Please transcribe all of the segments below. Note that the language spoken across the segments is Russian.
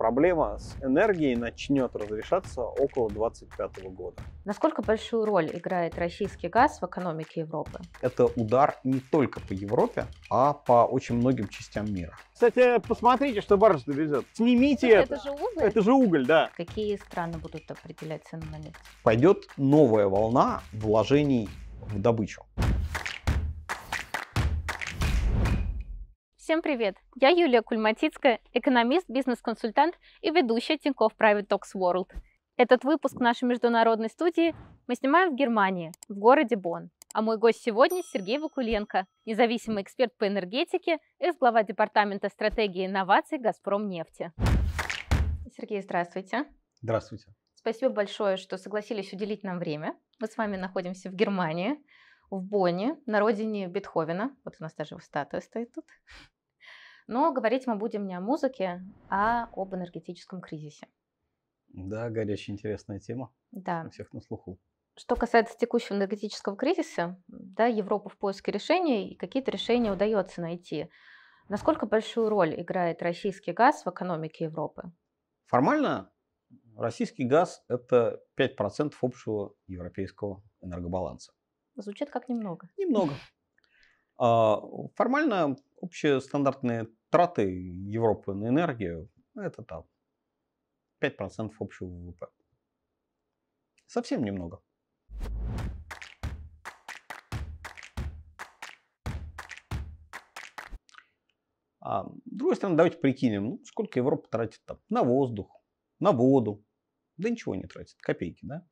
проблема с энергией начнет разрешаться около 2025 года. Насколько большую роль играет российский газ в экономике Европы? Это удар не только по Европе, а по очень многим частям мира. Кстати, посмотрите, что баржа везет. Снимите это. Это же уголь? Это же уголь, да. Какие страны будут определять цену на нефть? Пойдет новая волна вложений в добычу. Всем привет! Я Юлия Кульматицкая, экономист, бизнес-консультант и ведущая Тинькофф Private Talks World. Этот выпуск нашей международной студии мы снимаем в Германии, в городе Бонн. А мой гость сегодня Сергей Вакуленко, независимый эксперт по энергетике и глава департамента стратегии и инноваций «Газпром нефти». Сергей, здравствуйте. Здравствуйте. Спасибо большое, что согласились уделить нам время. Мы с вами находимся в Германии в Бонне, на родине Бетховена. Вот у нас даже его статуя стоит тут. Но говорить мы будем не о музыке, а об энергетическом кризисе. Да, горячая интересная тема. Да. У всех на слуху. Что касается текущего энергетического кризиса, да, Европа в поиске решений, и какие-то решения удается найти. Насколько большую роль играет российский газ в экономике Европы? Формально российский газ – это 5% общего европейского энергобаланса. Звучит как немного. Немного. А, формально общие стандартные траты Европы на энергию это там 5% общего ВВП. Совсем немного. А, с другой стороны, давайте прикинем, ну, сколько Европа тратит там, на воздух, на воду. Да ничего не тратит, копейки, да?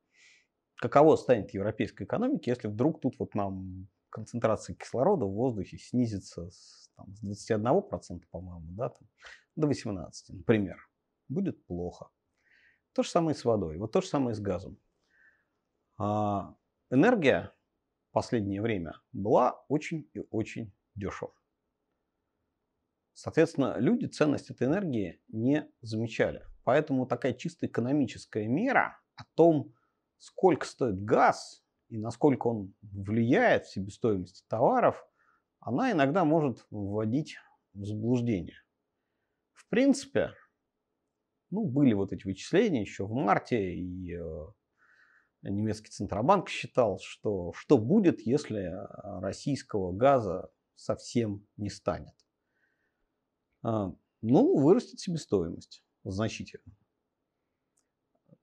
каково станет европейской экономике, если вдруг тут вот нам концентрация кислорода в воздухе снизится с, там, с 21%, по-моему, да, там, до 18%, например. Будет плохо. То же самое с водой, вот то же самое с газом. А, энергия в последнее время была очень и очень дешево. Соответственно, люди ценность этой энергии не замечали. Поэтому такая чисто экономическая мера о том, сколько стоит газ и насколько он влияет в себестоимость товаров, она иногда может вводить в заблуждение. В принципе, ну, были вот эти вычисления еще в марте, и э, немецкий Центробанк считал, что что будет, если российского газа совсем не станет. Э, ну, вырастет себестоимость значительно.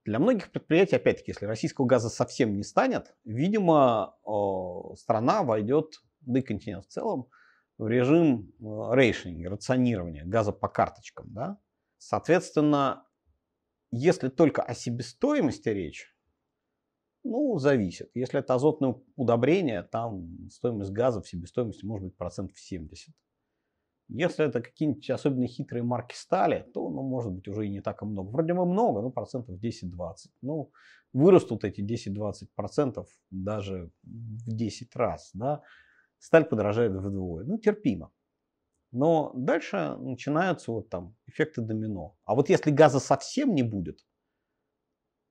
Для многих предприятий, опять-таки, если российского газа совсем не станет, видимо, э, страна войдет, да и континент в целом, в режим э, рейшинга, рационирования газа по карточкам. Да? Соответственно, если только о себестоимости речь, ну, зависит. Если это азотное удобрение, там стоимость газа в себестоимости может быть процентов 70. Если это какие-нибудь особенно хитрые марки стали, то, ну, может быть, уже и не так и много. Вроде бы много, ну, процентов 10-20. Ну, вырастут эти 10-20 процентов даже в 10 раз, да. Сталь подорожает вдвое. Ну, терпимо. Но дальше начинаются вот там эффекты домино. А вот если газа совсем не будет,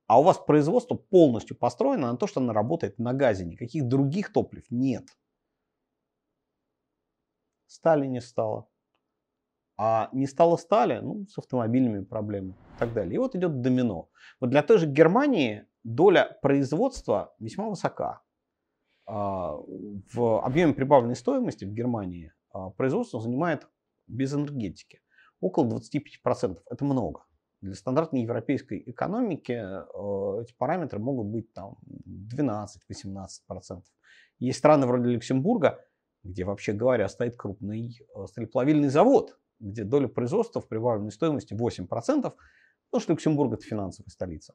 а у вас производство полностью построено на то, что оно работает на газе, никаких других топлив нет – Стали не стало. А не стало стали, ну, с автомобилями проблемы и так далее. И вот идет домино. Вот для той же Германии доля производства весьма высока. А, в объеме прибавленной стоимости в Германии а, производство занимает без энергетики около 25%. Это много. Для стандартной европейской экономики э, эти параметры могут быть там 12-18%. Есть страны вроде Люксембурга, где, вообще говоря, стоит крупный э, стрепловильный завод, где доля производства в прибавленной стоимости 8%, потому ну, что Люксембург – это финансовая столица.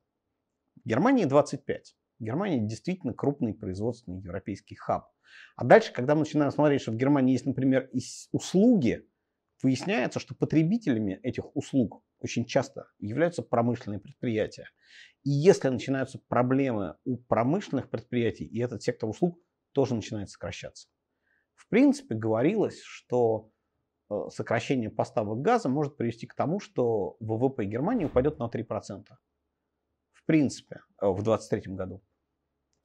Германии 25. Германия действительно крупный производственный европейский хаб. А дальше, когда мы начинаем смотреть, что в Германии есть, например, услуги, выясняется, что потребителями этих услуг очень часто являются промышленные предприятия. И если начинаются проблемы у промышленных предприятий, и этот сектор услуг тоже начинает сокращаться принципе говорилось, что э, сокращение поставок газа может привести к тому, что ВВП Германии упадет на 3%. В принципе, э, в 2023 году.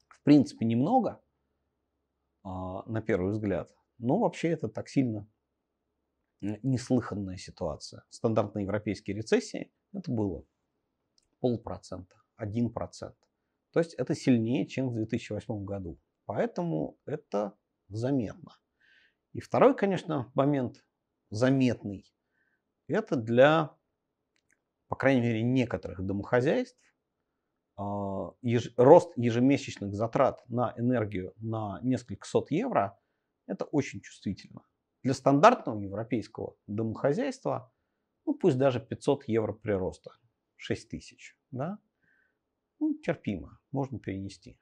В принципе, немного, а, на первый взгляд. Но вообще это так сильно неслыханная ситуация. Стандартные европейские рецессии это было полпроцента, один процент. То есть это сильнее, чем в 2008 году. Поэтому это заметно. И второй, конечно, момент заметный. Это для, по крайней мере, некоторых домохозяйств а, еж, рост ежемесячных затрат на энергию на несколько сот евро – это очень чувствительно. Для стандартного европейского домохозяйства, ну пусть даже 500 евро прироста, 6 тысяч, да, ну, терпимо, можно перенести.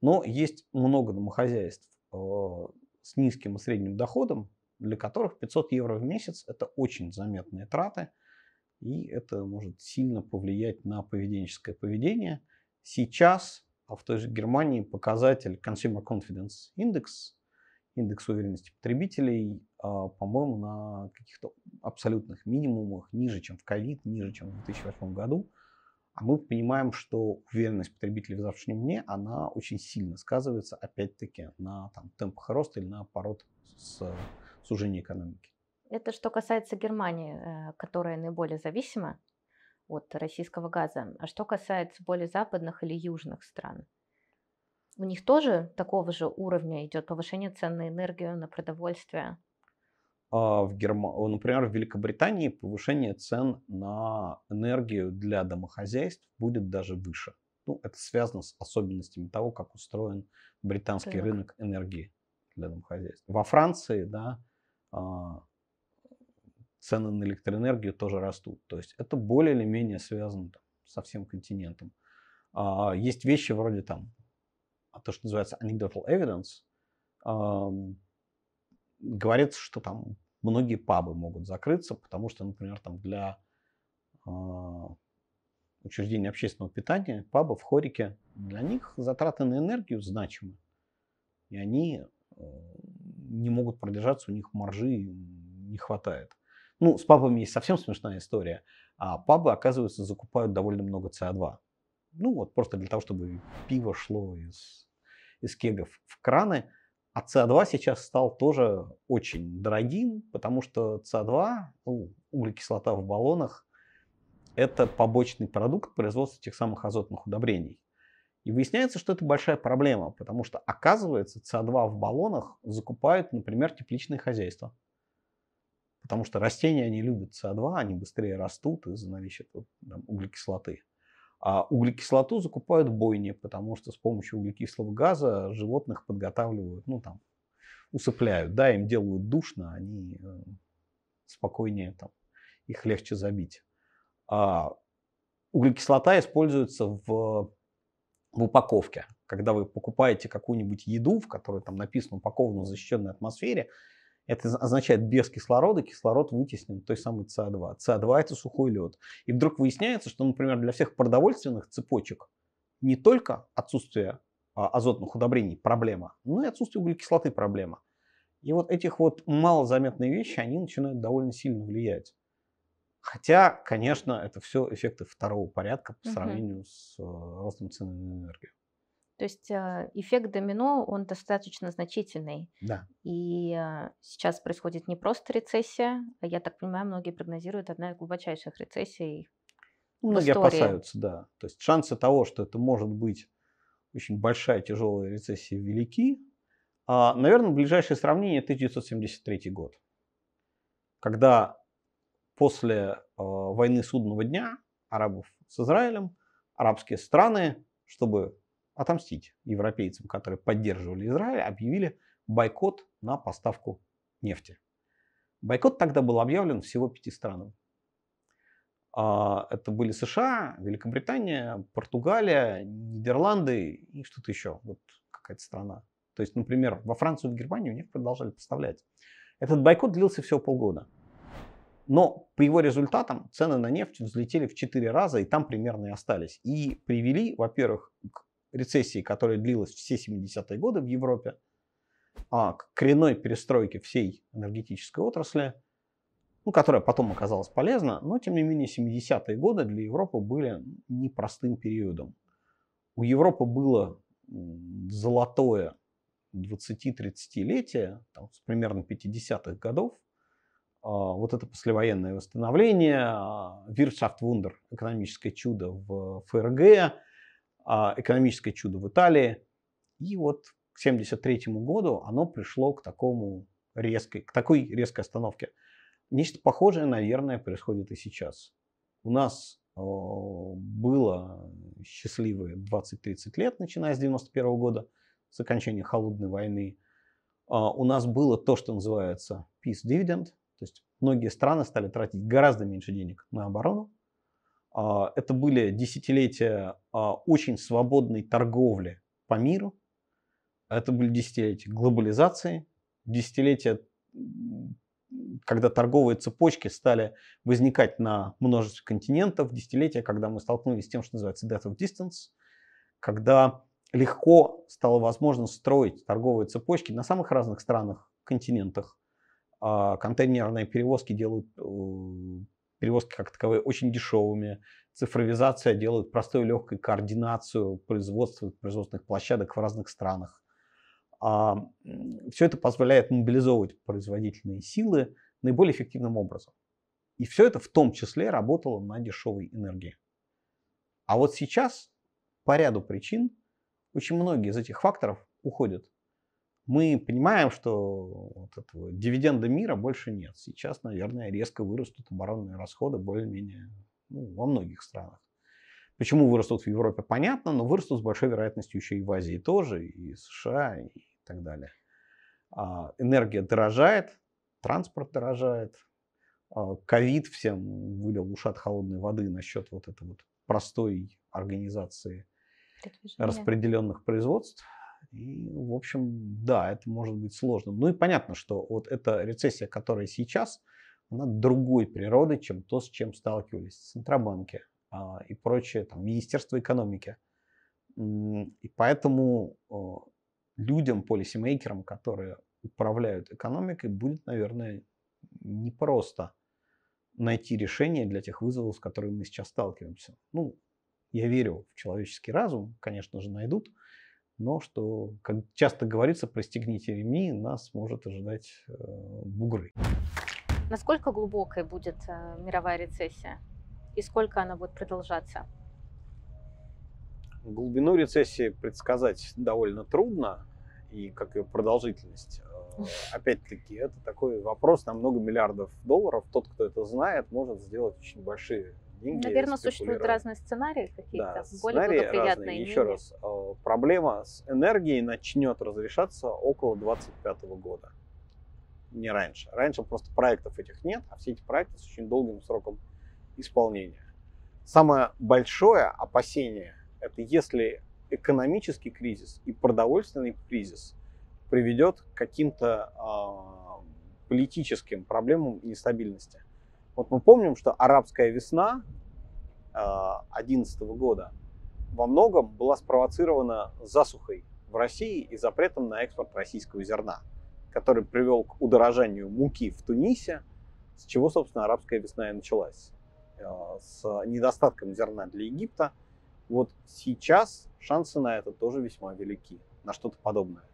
Но есть много домохозяйств, а, с низким и средним доходом, для которых 500 евро в месяц – это очень заметные траты, и это может сильно повлиять на поведенческое поведение. Сейчас а в той же Германии показатель Consumer Confidence Index, индекс уверенности потребителей, а, по-моему, на каких-то абсолютных минимумах, ниже, чем в ковид, ниже, чем в 2008 году. А мы понимаем, что уверенность потребителей в завтрашнем дне, она очень сильно сказывается, опять-таки, на там, темпах роста или на пород с сужения экономики. Это что касается Германии, э, которая наиболее зависима от российского газа. А что касается более западных или южных стран? У них тоже такого же уровня идет повышение цен на энергию, на продовольствие. А, в Герм... например, в Великобритании повышение цен на энергию для домохозяйств будет даже выше. Ну, это связано с особенностями того, как устроен британский рынок, рынок энергии для домохозяйств. Во Франции, да, а, цены на электроэнергию тоже растут. То есть это более или менее связано там, со всем континентом. А, есть вещи вроде там, то, что называется anecdotal evidence, говорится, что там многие пабы могут закрыться, потому что, например, там для а, учреждений общественного питания, пабы в Хорике для них затраты на энергию значимы. И они э, не могут продержаться, у них маржи не хватает. Ну, с пабами есть совсем смешная история. А пабы, оказывается, закупают довольно много СО2. Ну, вот просто для того, чтобы пиво шло из, из кегов в краны – а СО2 сейчас стал тоже очень дорогим, потому что СО2, ну, углекислота в баллонах, это побочный продукт производства тех самых азотных удобрений. И выясняется, что это большая проблема, потому что, оказывается, СО2 в баллонах закупают, например, тепличные хозяйства. Потому что растения, они любят СО2, они быстрее растут из-за наличия там, углекислоты. А углекислоту закупают бойни, потому что с помощью углекислого газа животных подготавливают, ну там, усыпляют, да, им делают душно, они э, спокойнее там, их легче забить. А углекислота используется в, в упаковке. Когда вы покупаете какую-нибудь еду, в которой там написано упаковано в защищенной атмосфере, это означает, без кислорода кислород вытеснен той самой СО2. СО2 – это сухой лед. И вдруг выясняется, что, например, для всех продовольственных цепочек не только отсутствие а, азотных удобрений проблема, но и отсутствие углекислоты проблема. И вот этих вот малозаметные вещи, они начинают довольно сильно влиять. Хотя, конечно, это все эффекты второго порядка по сравнению угу. с э, ростом цены на энергию. То есть э, эффект домино, он достаточно значительный. Да. И э, сейчас происходит не просто рецессия, а я так понимаю, многие прогнозируют одна из глубочайших рецессий. Многие истории. опасаются, да. То есть шансы того, что это может быть очень большая тяжелая рецессия, велики. А, наверное, ближайшее сравнение 1973 год, когда после э, войны судного дня арабов с Израилем арабские страны, чтобы отомстить европейцам, которые поддерживали Израиль, объявили бойкот на поставку нефти. Бойкот тогда был объявлен всего пяти странам. А, это были США, Великобритания, Португалия, Нидерланды и что-то еще. Вот какая-то страна. То есть, например, во Францию и в Германию у них продолжали поставлять. Этот бойкот длился всего полгода. Но по его результатам цены на нефть взлетели в 4 раза и там примерно и остались. И привели, во-первых, к рецессии, которая длилась все 70-е годы в Европе, а к коренной перестройке всей энергетической отрасли, ну, которая потом оказалась полезна, но тем не менее 70-е годы для Европы были непростым периодом. У Европы было золотое 20-30-летие, там, с примерно 50-х годов, а, вот это послевоенное восстановление, а, Wirtschaft Wunder, экономическое чудо в ФРГ, а, экономическое чудо в Италии. И вот к 1973 году оно пришло к, такому резкой, к такой резкой остановке. Нечто похожее, наверное, происходит и сейчас. У нас было счастливые 20-30 лет, начиная с 91 года, с окончания холодной войны. А, у нас было то, что называется peace dividend, то есть многие страны стали тратить гораздо меньше денег на оборону, а, это были десятилетия а, очень свободной торговли по миру. Это были десятилетия глобализации, десятилетия, когда торговые цепочки стали возникать на множестве континентов, десятилетия, когда мы столкнулись с тем, что называется death of distance, когда легко стало возможно строить торговые цепочки на самых разных странах, континентах. А, контейнерные перевозки делают э, перевозки как таковые очень дешевыми. Цифровизация делает простую легкую координацию производства производственных площадок в разных странах. А, все это позволяет мобилизовывать производительные силы наиболее эффективным образом. И все это в том числе работало на дешевой энергии. А вот сейчас по ряду причин очень многие из этих факторов уходят мы понимаем, что вот этого дивиденда мира больше нет. Сейчас, наверное, резко вырастут оборонные расходы более-менее ну, во многих странах. Почему вырастут в Европе, понятно, но вырастут с большой вероятностью еще и в Азии тоже, и США, и так далее. А, энергия дорожает, транспорт дорожает, а, ковид всем вылил ушат холодной воды насчет вот этой вот простой организации распределенных производств. И, в общем, да, это может быть сложно. Ну и понятно, что вот эта рецессия, которая сейчас, она другой природы, чем то, с чем сталкивались центробанки а, и прочее, там, Министерство экономики. И поэтому людям, полисимейкерам, которые управляют экономикой, будет, наверное, непросто найти решение для тех вызовов, с которыми мы сейчас сталкиваемся. Ну, я верю в человеческий разум, конечно же, найдут, но что, как часто говорится, пристегните ремни, нас может ожидать э, бугры. Насколько глубокой будет э, мировая рецессия и сколько она будет продолжаться? Глубину рецессии предсказать довольно трудно, и как ее продолжительность. Э, опять-таки, это такой вопрос на много миллиардов долларов. Тот, кто это знает, может сделать очень большие деньги. Наверное, существуют разные сценарии какие-то, да, более сценарии благоприятные. Разные. Еще раз, э, проблема с энергией начнет разрешаться около 25 года, не раньше. Раньше просто проектов этих нет, а все эти проекты с очень долгим сроком исполнения. Самое большое опасение – это если экономический кризис и продовольственный кризис приведет к каким-то э, политическим проблемам и нестабильности. Вот мы помним, что арабская весна 2011 э, года во многом была спровоцирована засухой в России и запретом на экспорт российского зерна, который привел к удорожанию муки в Тунисе, с чего, собственно, арабская весна и началась, э, с недостатком зерна для Египта. Вот сейчас шансы на это тоже весьма велики, на что-то подобное.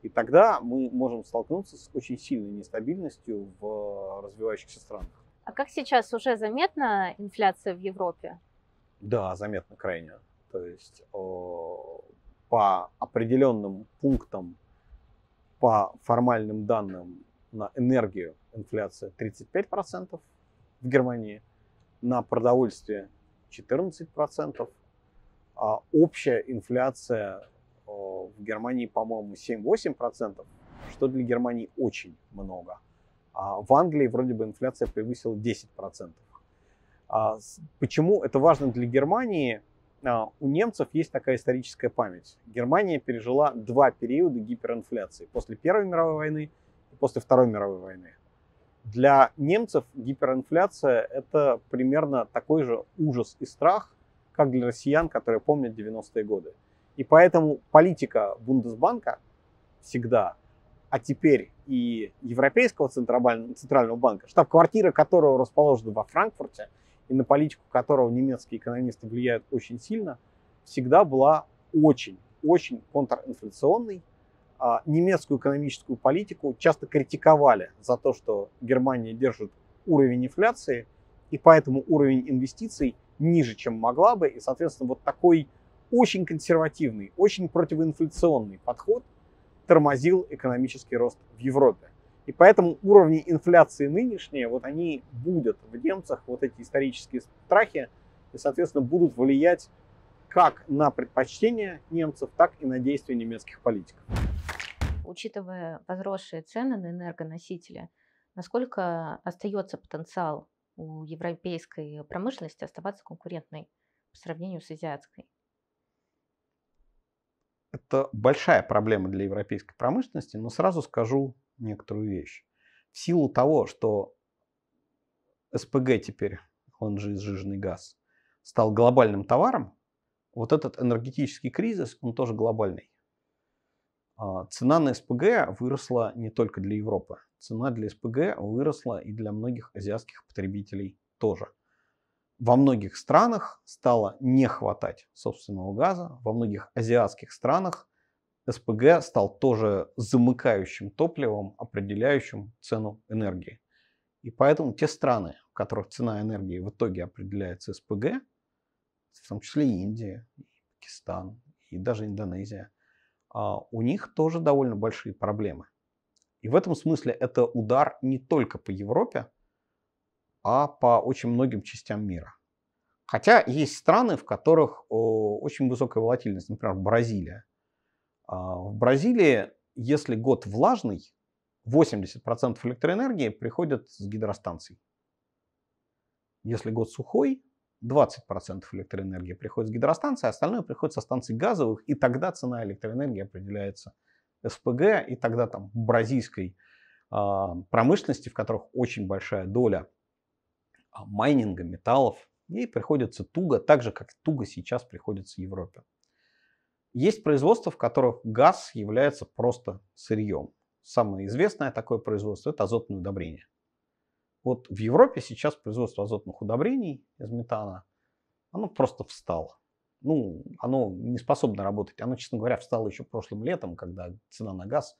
И тогда мы можем столкнуться с очень сильной нестабильностью в э, развивающихся странах. А как сейчас уже заметна инфляция в Европе? Да, заметно крайне. То есть по определенным пунктам, по формальным данным на энергию инфляция 35% в Германии, на продовольствие 14%, а общая инфляция в Германии, по-моему, 7-8%, что для Германии очень много. А, в Англии вроде бы инфляция превысила 10%. А, почему это важно для Германии? А, у немцев есть такая историческая память. Германия пережила два периода гиперинфляции. После Первой мировой войны и после Второй мировой войны. Для немцев гиперинфляция – это примерно такой же ужас и страх, как для россиян, которые помнят 90-е годы. И поэтому политика Бундесбанка всегда, а теперь и Европейского центрального банка, штаб-квартира которого расположена во Франкфурте, и на политику которого немецкие экономисты влияют очень сильно, всегда была очень, очень контринфляционной. А, немецкую экономическую политику часто критиковали за то, что Германия держит уровень инфляции, и поэтому уровень инвестиций ниже, чем могла бы. И, соответственно, вот такой очень консервативный, очень противоинфляционный подход – тормозил экономический рост в Европе. И поэтому уровни инфляции нынешние, вот они будут в немцах, вот эти исторические страхи, и, соответственно, будут влиять как на предпочтения немцев, так и на действия немецких политиков. Учитывая возросшие цены на энергоносители, насколько остается потенциал у европейской промышленности оставаться конкурентной по сравнению с азиатской? Это большая проблема для европейской промышленности, но сразу скажу некоторую вещь. В силу того, что СПГ теперь, он же изжиженный газ, стал глобальным товаром, вот этот энергетический кризис, он тоже глобальный. А, цена на СПГ выросла не только для Европы. Цена для СПГ выросла и для многих азиатских потребителей тоже во многих странах стало не хватать собственного газа, во многих азиатских странах СПГ стал тоже замыкающим топливом, определяющим цену энергии. И поэтому те страны, в которых цена энергии в итоге определяется СПГ, в том числе Индия, Пакистан, и даже Индонезия, а, у них тоже довольно большие проблемы. И в этом смысле это удар не только по Европе, а по очень многим частям мира. Хотя есть страны, в которых очень высокая волатильность, например, Бразилия. А, в Бразилии, если год влажный, 80% электроэнергии приходят с гидростанций. Если год сухой, 20% электроэнергии приходит с гидростанции, а остальное приходит со станций газовых, и тогда цена электроэнергии определяется СПГ, и тогда там бразильской э, промышленности, в которых очень большая доля а, майнинга металлов, ей приходится туго, так же, как туго сейчас приходится Европе. Есть производства, в которых газ является просто сырьем. Самое известное такое производство – это азотные удобрения. Вот в Европе сейчас производство азотных удобрений из метана, оно просто встало. Ну, оно не способно работать. Оно, честно говоря, встало еще прошлым летом, когда цена на газ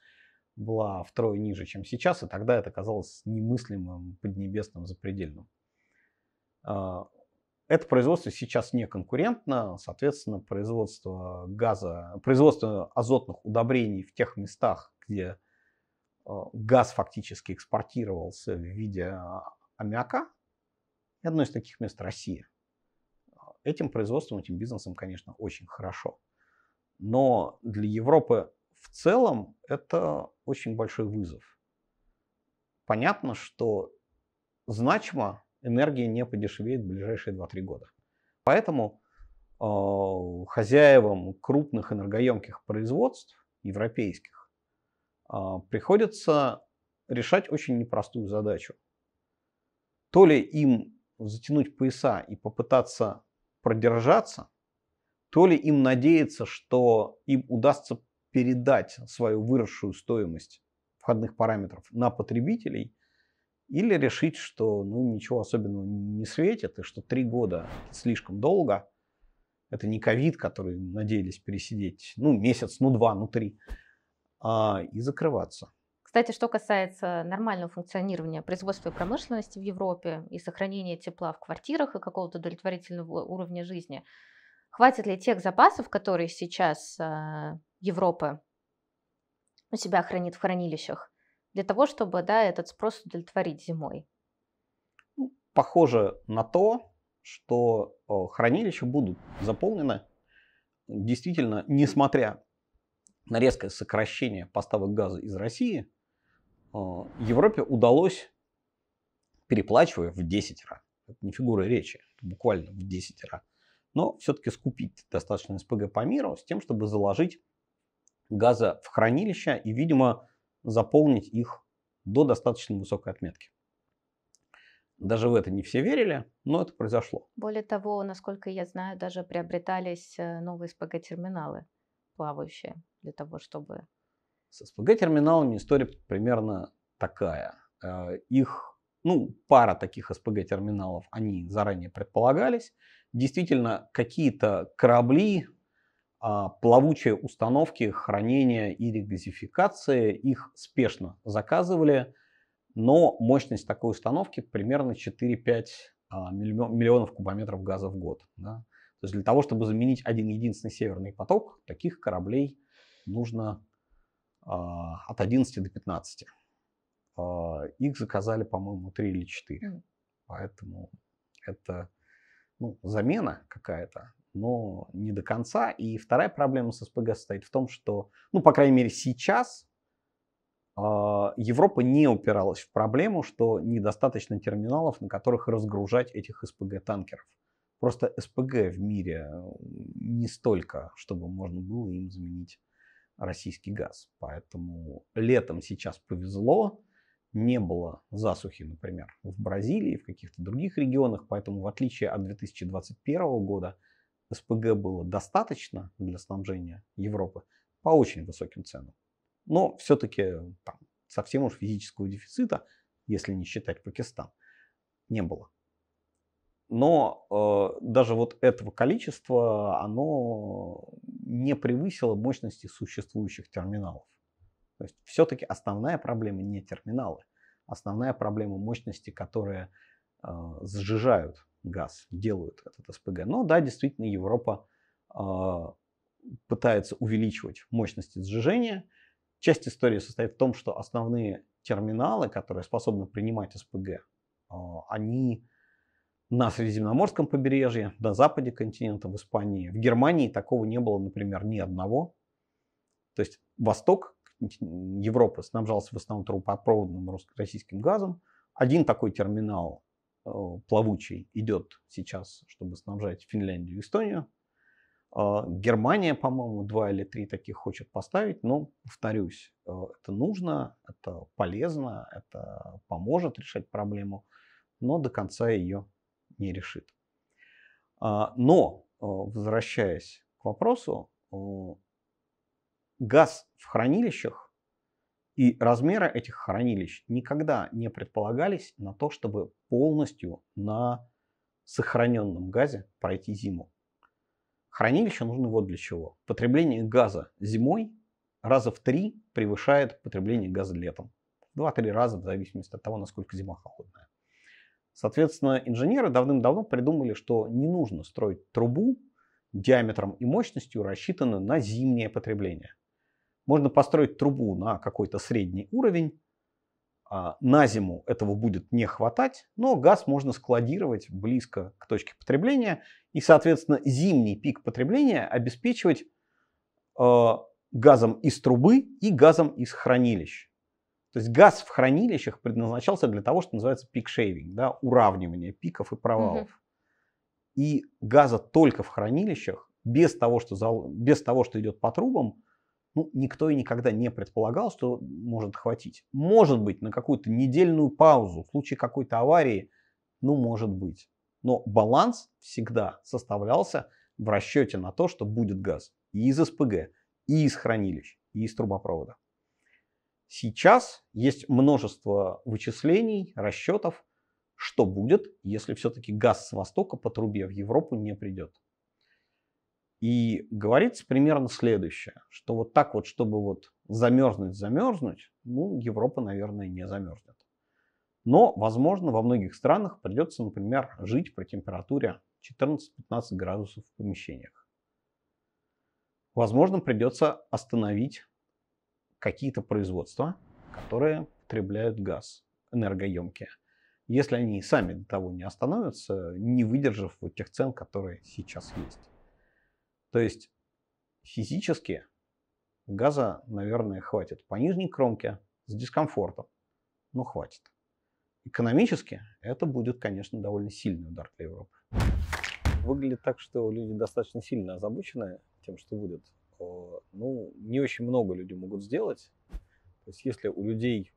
была втрое ниже, чем сейчас, и тогда это казалось немыслимым поднебесным запредельным. А, это производство сейчас не конкурентно, соответственно, производство газа, производство азотных удобрений в тех местах, где а, газ фактически экспортировался в виде аммиака, и одно из таких мест Россия. Этим производством, этим бизнесом, конечно, очень хорошо. Но для Европы в целом это очень большой вызов. Понятно, что значимо энергия не подешевеет в ближайшие 2-3 года. Поэтому э, хозяевам крупных энергоемких производств, европейских, э, приходится решать очень непростую задачу. То ли им затянуть пояса и попытаться продержаться, то ли им надеяться, что им удастся передать свою выросшую стоимость входных параметров на потребителей или решить, что ну, ничего особенного не светит, и что три года слишком долго. Это не ковид, который надеялись пересидеть, ну, месяц, ну, два, ну, три. А, и закрываться. Кстати, что касается нормального функционирования производства и промышленности в Европе и сохранения тепла в квартирах и какого-то удовлетворительного уровня жизни, хватит ли тех запасов, которые сейчас а, Европа у себя хранит в хранилищах, для того, чтобы да, этот спрос удовлетворить зимой? Ну, похоже на то, что хранилища будут заполнены действительно, несмотря на резкое сокращение поставок газа из России, Европе удалось, переплачивая в 10 раз, это не фигура речи, буквально в 10 раз, но все-таки скупить достаточно СПГ по миру с тем, чтобы заложить газа в хранилище и, видимо, заполнить их до достаточно высокой отметки. Даже в это не все верили, но это произошло. Более того, насколько я знаю, даже приобретались э, новые СПГ-терминалы плавающие для того, чтобы... С СПГ-терминалами история примерно такая. Э, их, ну, пара таких СПГ-терминалов, они заранее предполагались. Действительно, какие-то корабли а, плавучие установки хранения и регазификации. Их спешно заказывали, но мощность такой установки примерно 4-5 а, миллионов кубометров газа в год. Да? То есть для того, чтобы заменить один единственный северный поток, таких кораблей нужно а, от 11 до 15. Их заказали, по-моему, 3 или 4. Поэтому это ну, замена какая-то но не до конца. И вторая проблема с СПГ состоит в том, что, ну, по крайней мере, сейчас э, Европа не упиралась в проблему, что недостаточно терминалов, на которых разгружать этих СПГ-танкеров. Просто СПГ в мире э, не столько, чтобы можно было им заменить российский газ. Поэтому летом сейчас повезло, не было засухи, например, в Бразилии, в каких-то других регионах, поэтому в отличие от 2021 года, СПГ было достаточно для снабжения Европы по очень высоким ценам. Но все-таки совсем уж физического дефицита, если не считать Пакистан, не было. Но э, даже вот этого количества оно не превысило мощности существующих терминалов. То есть все-таки основная проблема не терминалы, основная проблема мощности, которые э, сжижают газ, делают этот СПГ. Но да, действительно, Европа э, пытается увеличивать мощности сжижения. Часть истории состоит в том, что основные терминалы, которые способны принимать СПГ, э, они на Средиземноморском побережье, на западе континента, в Испании. В Германии такого не было, например, ни одного. То есть восток Европы снабжался в основном трубопроводным российским газом. Один такой терминал Э, плавучий идет сейчас, чтобы снабжать Финляндию и Эстонию. А, Германия, по-моему, два или три таких хочет поставить, но, повторюсь, э, это нужно, это полезно, это поможет решать проблему, но до конца ее не решит. А, но, э, возвращаясь к вопросу, газ в хранилищах и размеры этих хранилищ никогда не предполагались на то, чтобы полностью на сохраненном газе пройти зиму. Хранилища нужны вот для чего. Потребление газа зимой раза в три превышает потребление газа летом. Два-три раза в зависимости от того, насколько зима холодная. Соответственно, инженеры давным-давно придумали, что не нужно строить трубу диаметром и мощностью, рассчитанную на зимнее потребление. Можно построить трубу на какой-то средний уровень. А, на зиму этого будет не хватать, но газ можно складировать близко к точке потребления и, соответственно, зимний пик потребления обеспечивать а, газом из трубы и газом из хранилищ. То есть газ в хранилищах предназначался для того, что называется пик-шейвинг, да, уравнивание пиков и провалов. И газа только в хранилищах, без того, что, за, без того, что идет по трубам, ну, никто и никогда не предполагал, что может хватить. Может быть, на какую-то недельную паузу в случае какой-то аварии, ну, может быть. Но баланс всегда составлялся в расчете на то, что будет газ и из СПГ, и из хранилищ, и из трубопровода. Сейчас есть множество вычислений, расчетов, что будет, если все-таки газ с востока по трубе в Европу не придет. И говорится примерно следующее, что вот так вот, чтобы вот замерзнуть, замерзнуть, ну, Европа, наверное, не замерзнет. Но, возможно, во многих странах придется, например, жить при температуре 14-15 градусов в помещениях. Возможно, придется остановить какие-то производства, которые потребляют газ, энергоемкие. Если они сами до того не остановятся, не выдержав вот тех цен, которые сейчас есть. То есть физически газа, наверное, хватит по нижней кромке с дискомфортом, но ну, хватит. Экономически это будет, конечно, довольно сильный удар для Европы. Выглядит так, что люди достаточно сильно озабочены тем, что будет. Ну, не очень много люди могут сделать. То есть, если у людей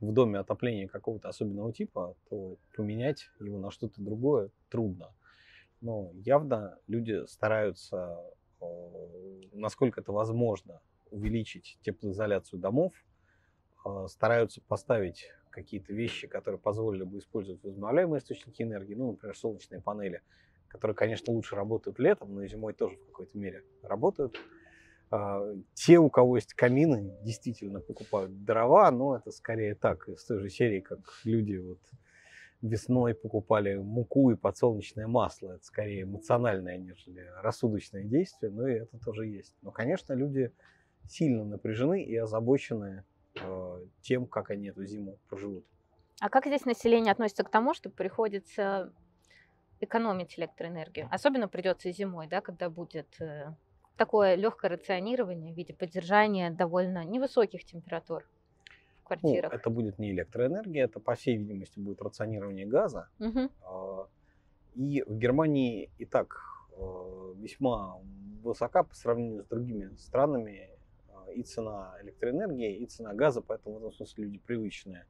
в доме отопление какого-то особенного типа, то поменять его на что-то другое трудно но явно люди стараются, э, насколько это возможно, увеличить теплоизоляцию домов, э, стараются поставить какие-то вещи, которые позволили бы использовать возобновляемые источники энергии, ну, например, солнечные панели, которые, конечно, лучше работают летом, но и зимой тоже в какой-то мере работают. А, те, у кого есть камины, действительно покупают дрова, но это скорее так, из той же серии, как люди вот весной покупали муку и подсолнечное масло. Это скорее эмоциональное, нежели рассудочное действие, но и это тоже есть. Но, конечно, люди сильно напряжены и озабочены э, тем, как они эту зиму проживут. А как здесь население относится к тому, что приходится экономить электроэнергию? Особенно придется зимой, да, когда будет э, такое легкое рационирование в виде поддержания довольно невысоких температур. Ну, квартирах? Ну, это будет не электроэнергия, это, по всей видимости, будет рационирование газа. Угу. И в Германии и так а, весьма высока по сравнению с другими странами а, и цена электроэнергии, и цена газа, поэтому в этом смысле люди привычные.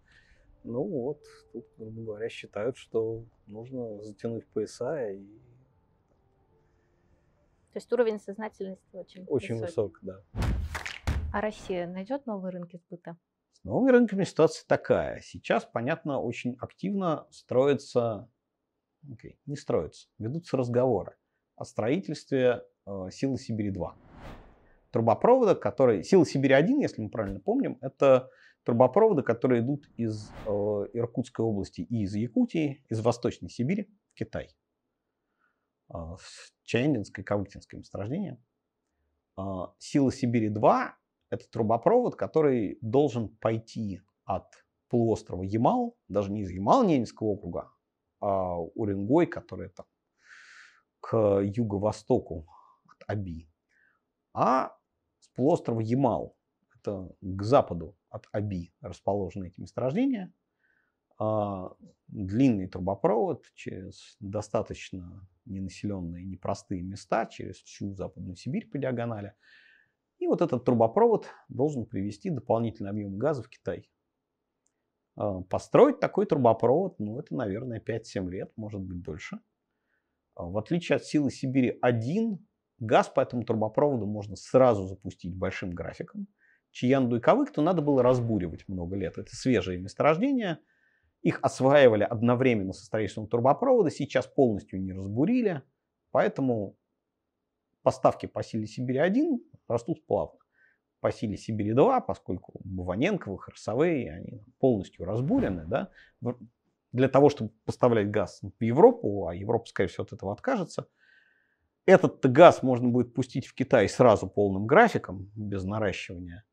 Ну вот, тут, грубо говоря, считают, что нужно затянуть пояса и... То есть уровень сознательности очень Очень высок, высок да. А Россия найдет новые рынки сбыта? С новыми рынками ситуация такая. Сейчас, понятно, очень активно строятся, okay, не строятся, ведутся разговоры о строительстве э, Силы Сибири-2. Трубопровода, которые Силы Сибири-1, если мы правильно помним, это трубопроводы, которые идут из э, Иркутской области и из Якутии, из Восточной Сибири в Китай. Э, с Чаяндинской и месторождением. Э, Сила Сибири-2 это трубопровод, который должен пойти от полуострова Ямал, даже не из Ямал-Ненецкого округа, а Уренгой, который там к юго-востоку от Аби, а с полуострова Ямал, это к западу от Аби расположены эти месторождения, а, длинный трубопровод через достаточно ненаселенные непростые места, через всю Западную Сибирь по диагонали – и вот этот трубопровод должен привести дополнительный объем газа в Китай. А, построить такой трубопровод, ну, это, наверное, 5-7 лет, может быть, дольше. А, в отличие от силы Сибири-1, газ по этому трубопроводу можно сразу запустить большим графиком. Чиянду и Кавык-то надо было разбуривать много лет. Это свежие месторождения. Их осваивали одновременно со строительством трубопровода, сейчас полностью не разбурили. Поэтому поставки по силе Сибири-1 растут плавно. По силе Сибири-2, поскольку Баваненковы, Харсовые, они полностью разбурены, да, для того, чтобы поставлять газ в Европу, а Европа, скорее всего, от этого откажется, этот газ можно будет пустить в Китай сразу полным графиком, без наращивания.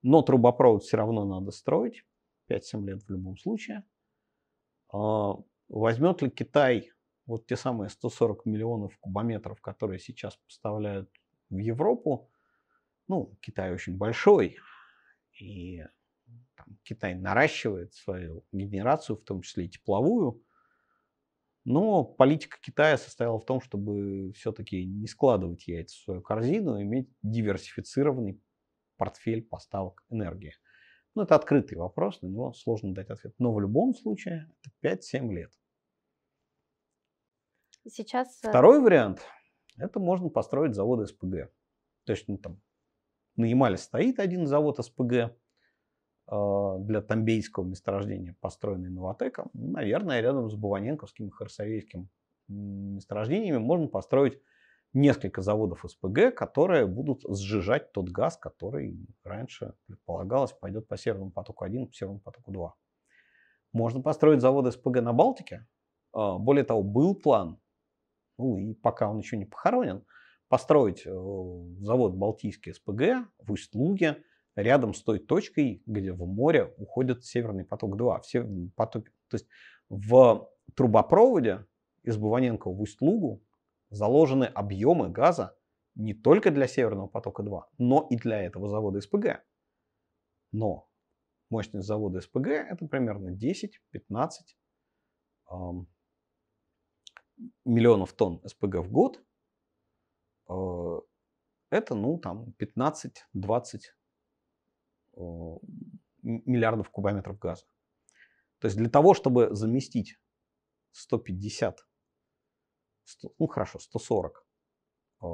Но трубопровод все равно надо строить, 5-7 лет в любом случае. А, Возьмет ли Китай вот те самые 140 миллионов кубометров, которые сейчас поставляют в Европу, ну, Китай очень большой, и там, Китай наращивает свою генерацию, в том числе и тепловую. Но политика Китая состояла в том, чтобы все-таки не складывать яйца в свою корзину, а иметь диверсифицированный портфель поставок энергии. Ну, это открытый вопрос, на него сложно дать ответ. Но в любом случае это 5-7 лет. Сейчас... Э, Второй вариант – это можно построить заводы СПГ. То есть ну, там, на Ямале стоит один завод СПГ а, для тамбейского месторождения, построенный Новотеком. Наверное, рядом с Буваненковским и Харсовейским месторождениями можно построить несколько заводов СПГ, которые будут сжижать тот газ, который раньше предполагалось пойдет по Северному потоку-1, по Северному потоку-2. Можно построить заводы СПГ на Балтике. А, более того, был план, ну и пока он еще не похоронен, построить э, завод Балтийский СПГ в Усть-Луге рядом с той точкой, где в море уходит Северный поток-2. Все потоки, то есть в трубопроводе из Буваненко в Усть-Лугу заложены объемы газа не только для Северного потока-2, но и для этого завода СПГ. Но мощность завода СПГ это примерно 10-15 эм, миллионов тонн СПГ в год – Э, это, ну, там, 15-20 э, миллиардов кубометров газа. То есть для того, чтобы заместить 150, 100, ну хорошо, 140 э,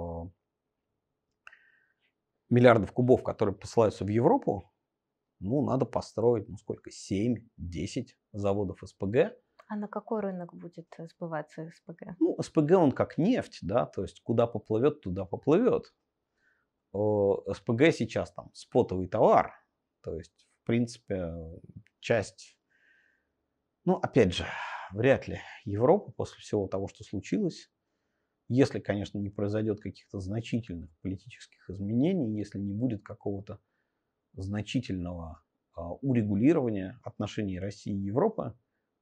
миллиардов кубов, которые посылаются в Европу, ну, надо построить, ну сколько, 7-10 заводов СПГ, а на какой рынок будет э, сбываться СПГ? Ну, СПГ он как нефть, да, то есть куда поплывет, туда поплывет. СПГ сейчас там спотовый товар, то есть, в принципе, часть, ну, опять же, вряд ли Европа после всего того, что случилось, если, конечно, не произойдет каких-то значительных политических изменений, если не будет какого-то значительного а, урегулирования отношений России и Европы,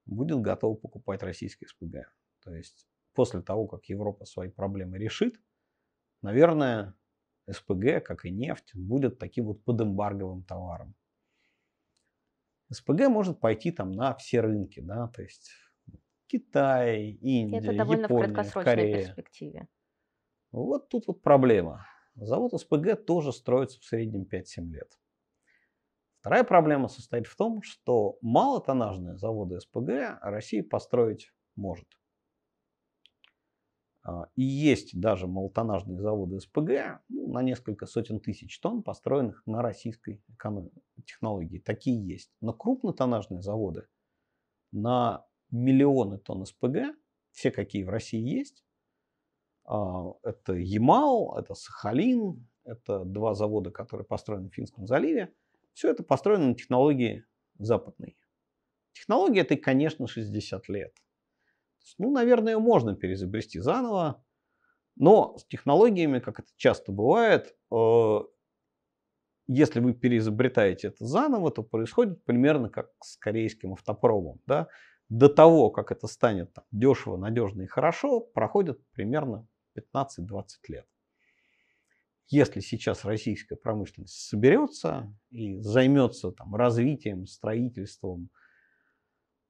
будет готова покупать российские СПГ. То есть после того, как Европа свои проблемы решит, наверное, СПГ, как и нефть, будет таким вот подэмбарговым товаром. СПГ может пойти там на все рынки, да, то есть Китай, Индия, Это довольно Япония, в краткосрочной Корея. перспективе. Вот тут вот проблема. Завод СПГ тоже строится в среднем 5-7 лет. Вторая проблема состоит в том, что малотоннажные заводы СПГ Россия построить может. А, и есть даже малотоннажные заводы СПГ ну, на несколько сотен тысяч тонн, построенных на российской технологии. Такие есть. Но крупнотоннажные заводы на миллионы тонн СПГ, все какие в России есть, а, это Ямал, это Сахалин, это два завода, которые построены в Финском заливе, все это построено на технологии западной. Технология этой, конечно, 60 лет. Ну, наверное, ее можно переизобрести заново, но с технологиями, как это часто бывает, э, если вы переизобретаете это заново, то происходит примерно как с корейским автопромом. Да? До того, как это станет там, дешево, надежно и хорошо, проходит примерно 15-20 лет если сейчас российская промышленность соберется и займется там, развитием, строительством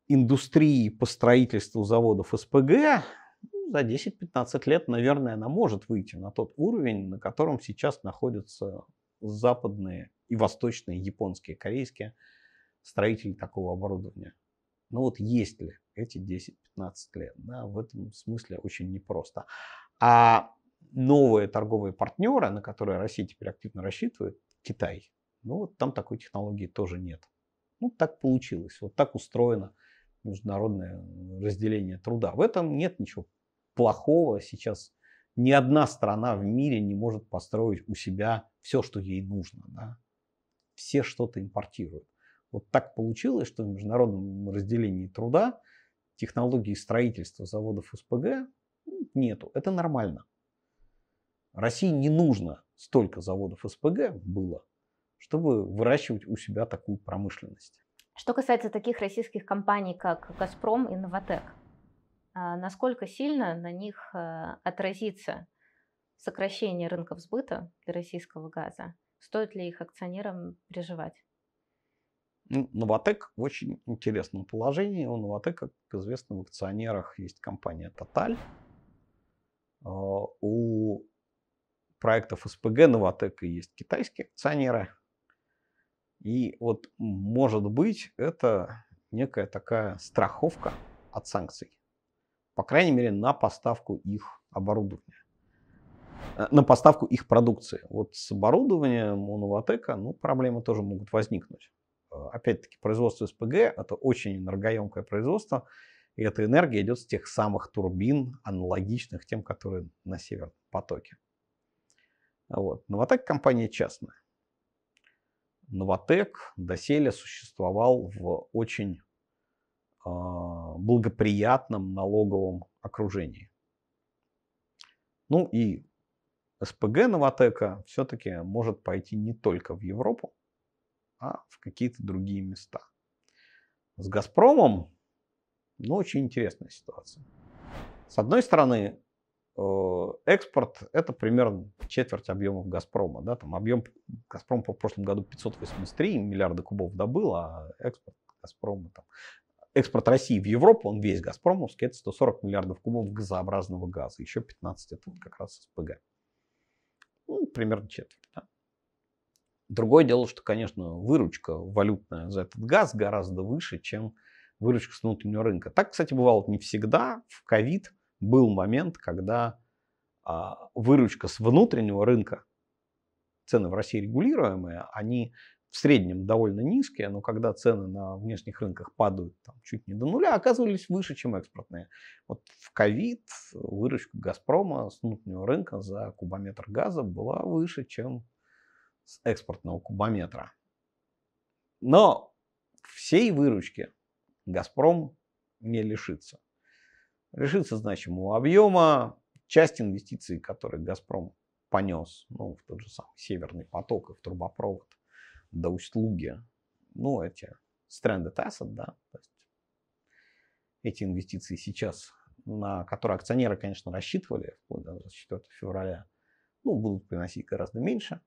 индустрии по строительству заводов СПГ, ну, за 10-15 лет, наверное, она может выйти на тот уровень, на котором сейчас находятся западные и восточные, японские, корейские строители такого оборудования. Но ну вот есть ли эти 10-15 лет? Да, в этом смысле очень непросто. А новые торговые партнеры, на которые Россия теперь активно рассчитывает, Китай. Ну вот там такой технологии тоже нет. Ну, так получилось. Вот так устроено международное разделение труда. В этом нет ничего плохого. Сейчас ни одна страна в мире не может построить у себя все, что ей нужно. Да? Все что-то импортируют. Вот так получилось, что в международном разделении труда технологии строительства заводов СПГ ну, нету. Это нормально. России не нужно столько заводов СПГ было, чтобы выращивать у себя такую промышленность. Что касается таких российских компаний, как «Газпром» и «Новотек», а, насколько сильно на них э, отразится сокращение рынков сбыта для российского газа? Стоит ли их акционерам переживать? Ну, «Новотек» в очень интересном положении. У «Новотека», как известно, в акционерах есть компания Total. А, у проектов СПГ Новотека есть китайские акционеры. И вот, может быть, это некая такая страховка от санкций. По крайней мере, на поставку их оборудования. Э, на поставку их продукции. Вот с оборудованием у Новотека ну, проблемы тоже могут возникнуть. Э, опять-таки, производство СПГ – это очень энергоемкое производство. И эта энергия идет с тех самых турбин, аналогичных тем, которые на Север потоке. Вот. Новотек компания частная. Новотек доселе существовал в очень а, благоприятном налоговом окружении. Ну и СПГ Новотека все-таки может пойти не только в Европу, а в какие-то другие места. С Газпромом, ну, очень интересная ситуация. С одной стороны, Э, экспорт – это примерно четверть объемов «Газпрома». Да? Там объем Газпрома по прошлом году 583 миллиарда кубов добыл, а экспорт «Газпрома» там, экспорт России в Европу, он весь «Газпромовский», это 140 миллиардов кубов газообразного газа, еще 15 это вот как раз СПГ. Ну, примерно четверть. Да? Другое дело, что, конечно, выручка валютная за этот газ гораздо выше, чем выручка с внутреннего рынка. Так, кстати, бывало не всегда. В ковид – был момент, когда а, выручка с внутреннего рынка, цены в России регулируемые, они в среднем довольно низкие, но когда цены на внешних рынках падают там, чуть не до нуля, оказывались выше, чем экспортные. Вот в ковид выручка «Газпрома» с внутреннего рынка за кубометр газа была выше, чем с экспортного кубометра. Но всей выручки «Газпром» не лишится лишиться значимого объема, часть инвестиций, которые «Газпром» понес, ну, в тот же самый «Северный поток» и в трубопровод до услуги, ну, эти stranded asset, да, то есть эти инвестиции сейчас, на которые акционеры, конечно, рассчитывали, вплоть до 24 февраля, ну, будут приносить гораздо меньше.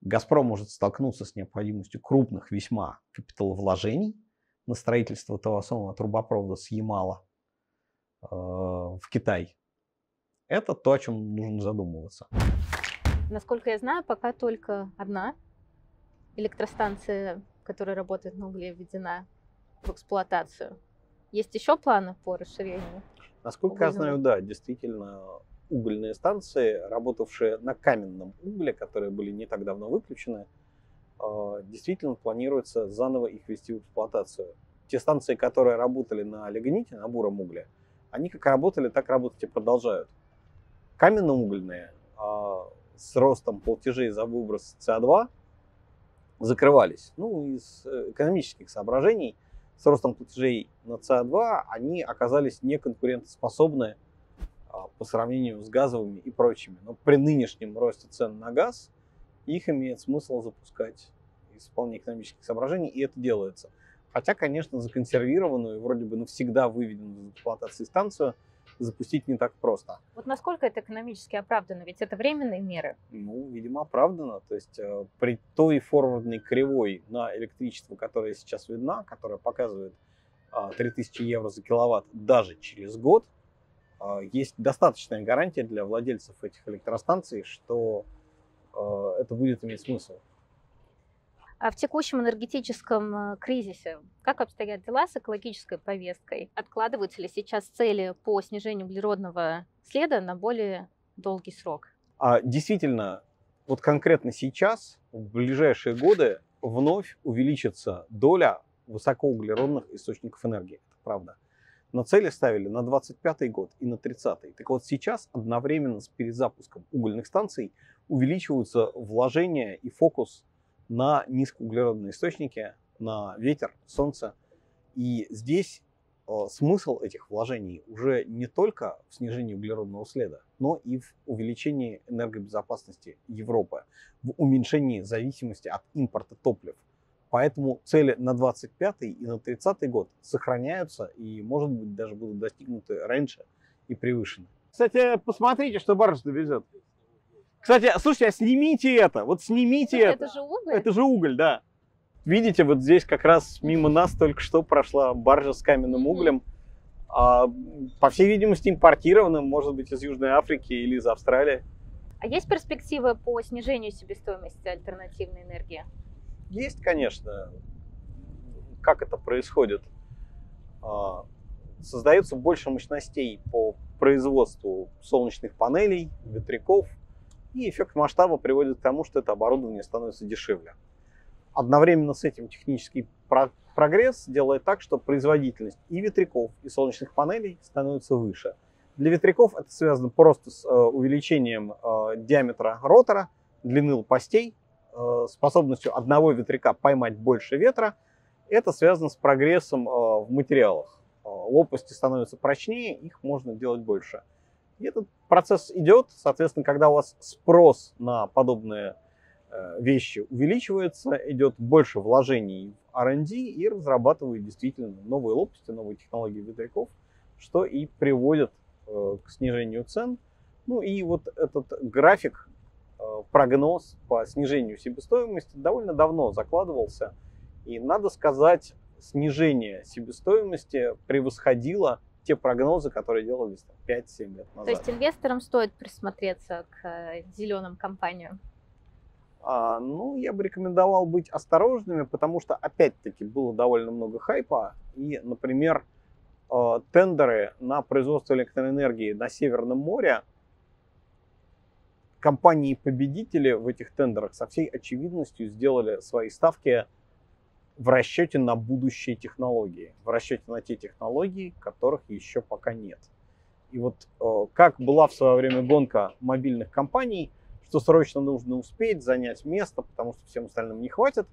«Газпром» может столкнуться с необходимостью крупных весьма капиталовложений на строительство того самого трубопровода с Ямала а, в Китай. Это то, о чем нужно задумываться. Насколько я знаю, пока только одна электростанция, которая работает на угле, введена в эксплуатацию. Есть еще планы по расширению? Насколько угольного? я знаю, да, действительно, угольные станции, работавшие на каменном угле, которые были не так давно выключены, а, действительно планируется заново их ввести в эксплуатацию. Те станции, которые работали на лигните, на буром угле, они как работали, так работать и продолжают. Каменно-угольные а, с ростом платежей за выброс СО2 закрывались. Ну, из э, экономических соображений с ростом платежей на СО2 они оказались неконкурентоспособны а, по сравнению с газовыми и прочими. Но при нынешнем росте цен на газ их имеет смысл запускать из вполне экономических соображений, и это делается. Хотя, конечно, законсервированную, вроде бы навсегда выведенную из эксплуатации станцию, запустить не так просто. Вот насколько это экономически оправдано? Ведь это временные меры. Ну, видимо, оправдано. То есть э, при той форвардной кривой на электричество, которая сейчас видна, которая показывает э, а, 3000 евро за киловатт даже через год, э, есть достаточная гарантия для владельцев этих электростанций, что э, это будет иметь смысл. А в текущем энергетическом э, кризисе как обстоят дела с экологической повесткой? Откладываются ли сейчас цели по снижению углеродного следа на более долгий срок? А, действительно, вот конкретно сейчас, в ближайшие годы, вновь увеличится доля высокоуглеродных источников энергии. Это правда. Но цели ставили на 25 год и на 30-й. Так вот сейчас одновременно с перезапуском угольных станций увеличиваются вложения и фокус на низкоуглеродные источники, на ветер, солнце. И здесь э, смысл этих вложений уже не только в снижении углеродного следа, но и в увеличении энергобезопасности Европы, в уменьшении зависимости от импорта топлив. Поэтому цели на 2025 и на 2030 год сохраняются и, может быть, даже будут достигнуты раньше и превышены. Кстати, посмотрите, что барж довезет. Кстати, а, слушайте, а снимите это, вот снимите это. Это же уголь. Это же уголь, да. Видите, вот здесь как раз мимо нас только что прошла баржа с каменным углем. А, по всей видимости, импортированным, может быть, из Южной Африки или из Австралии. А есть перспективы по снижению себестоимости альтернативной энергии? Есть, конечно. Как это происходит? А, создается больше мощностей по производству солнечных панелей, ветряков, и эффект масштаба приводит к тому, что это оборудование становится дешевле. Одновременно с этим технический прогресс делает так, что производительность и ветряков, и солнечных панелей становится выше. Для ветряков это связано просто с э, увеличением э, диаметра ротора, длины лопастей, э, способностью одного ветряка поймать больше ветра. Это связано с прогрессом в материалах. Лопасти становятся прочнее, их можно делать больше. И этот процесс идет, соответственно, когда у вас спрос на подобные э, вещи увеличивается, идет больше вложений в R&D и разрабатывают действительно новые лопасти, новые технологии ветряков, что и приводит э, к снижению цен. Ну и вот этот график, э, прогноз по снижению себестоимости довольно давно закладывался. И надо сказать, снижение себестоимости превосходило те прогнозы, которые делались 5-7 лет назад. То есть инвесторам стоит присмотреться к э, зеленым компаниям? А, ну, я бы рекомендовал быть осторожными, потому что, опять-таки, было довольно много хайпа. И, например, э, тендеры на производство электроэнергии на Северном море компании-победители в этих тендерах со всей очевидностью сделали свои ставки – в расчете на будущие технологии, в расчете на те технологии, которых еще пока нет. И вот э, как была в свое время гонка мобильных компаний, что срочно нужно успеть занять место, потому что всем остальным не хватит,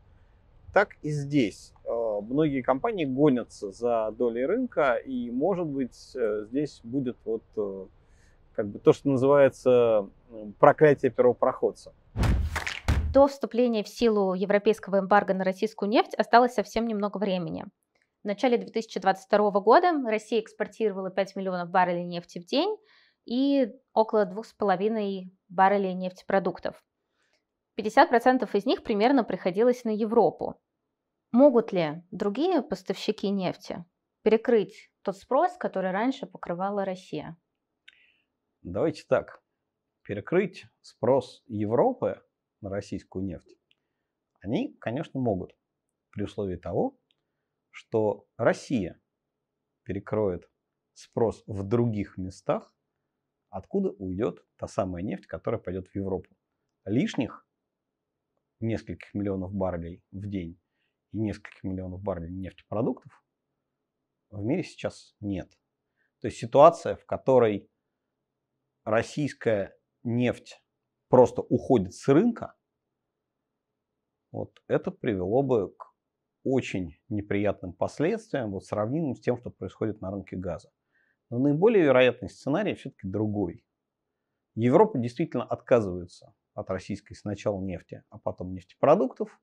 так и здесь. Э, многие компании гонятся за долей рынка, и, может быть, э, здесь будет вот как бы то, что называется проклятие первопроходца. До вступления в силу европейского эмбарго на российскую нефть осталось совсем немного времени. В начале 2022 года Россия экспортировала 5 миллионов баррелей нефти в день и около 2,5 баррелей нефтепродуктов. 50% из них примерно приходилось на Европу. Могут ли другие поставщики нефти перекрыть тот спрос, который раньше покрывала Россия? Давайте так. Перекрыть спрос Европы на российскую нефть, они, конечно, могут при условии того, что Россия перекроет спрос в других местах, откуда уйдет та самая нефть, которая пойдет в Европу. Лишних нескольких миллионов баррелей в день и нескольких миллионов баррелей нефтепродуктов в мире сейчас нет. То есть ситуация, в которой российская нефть просто уходит с рынка, вот это привело бы к очень неприятным последствиям, вот сравнимым с тем, что происходит на рынке газа. Но наиболее вероятный сценарий все-таки другой. Европа действительно отказывается от российской сначала нефти, а потом нефтепродуктов.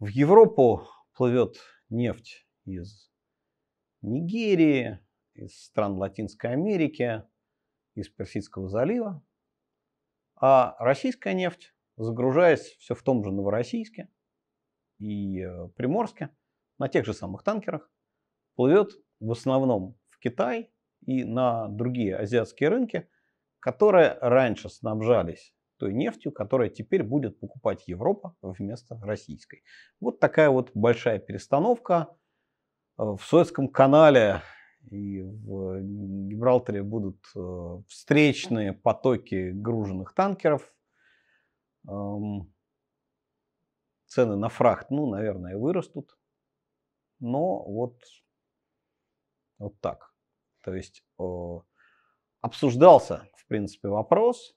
В Европу плывет нефть из Нигерии, из стран Латинской Америки, из Персидского залива. А российская нефть загружаясь все в том же Новороссийске и э, Приморске, на тех же самых танкерах, плывет в основном в Китай и на другие азиатские рынки, которые раньше снабжались той нефтью, которая теперь будет покупать Европа вместо российской. Вот такая вот большая перестановка. Э, в Советском канале и в Гибралтаре будут э, встречные потоки груженных танкеров, Цены на фрахт, ну, наверное, вырастут. Но вот, вот так. То есть обсуждался, в принципе, вопрос,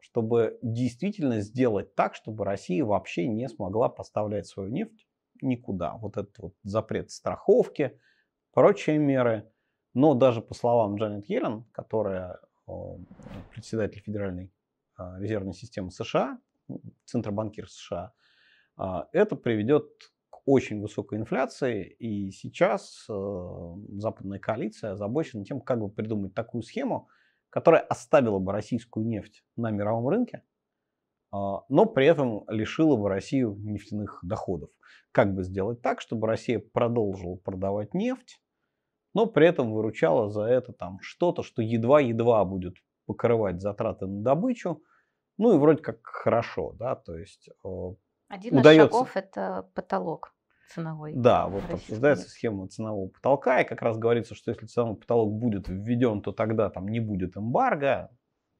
чтобы действительно сделать так, чтобы Россия вообще не смогла поставлять свою нефть никуда. Вот этот вот запрет страховки, прочие меры. Но даже по словам Джанет Йеллен, которая председатель Федеральной а, резервной системы США, центробанкир США, а, это приведет к очень высокой инфляции. И сейчас э, западная коалиция озабочена тем, как бы придумать такую схему, которая оставила бы российскую нефть на мировом рынке, а, но при этом лишила бы Россию нефтяных доходов. Как бы сделать так, чтобы Россия продолжила продавать нефть, но при этом выручала за это там что-то, что едва-едва будет покрывать затраты на добычу, ну и вроде как хорошо, да, то есть Один удается... из шагов – это потолок ценовой. Да, вот обсуждается схема ценового потолка, и как раз говорится, что если ценовой потолок будет введен, то тогда там не будет эмбарго,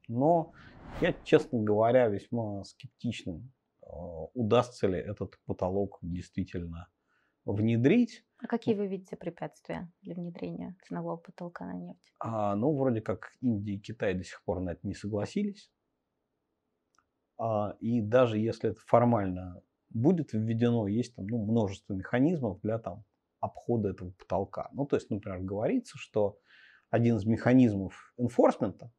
но я, честно говоря, весьма скептичен, удастся ли этот потолок действительно внедрить. А какие вы видите препятствия для внедрения ценового потолка на нефть? А, ну, вроде как Индия и Китай до сих пор на это не согласились. А, и даже если это формально будет введено, есть там ну, множество механизмов для там, обхода этого потолка. Ну, то есть, например, говорится, что один из механизмов энфорсмента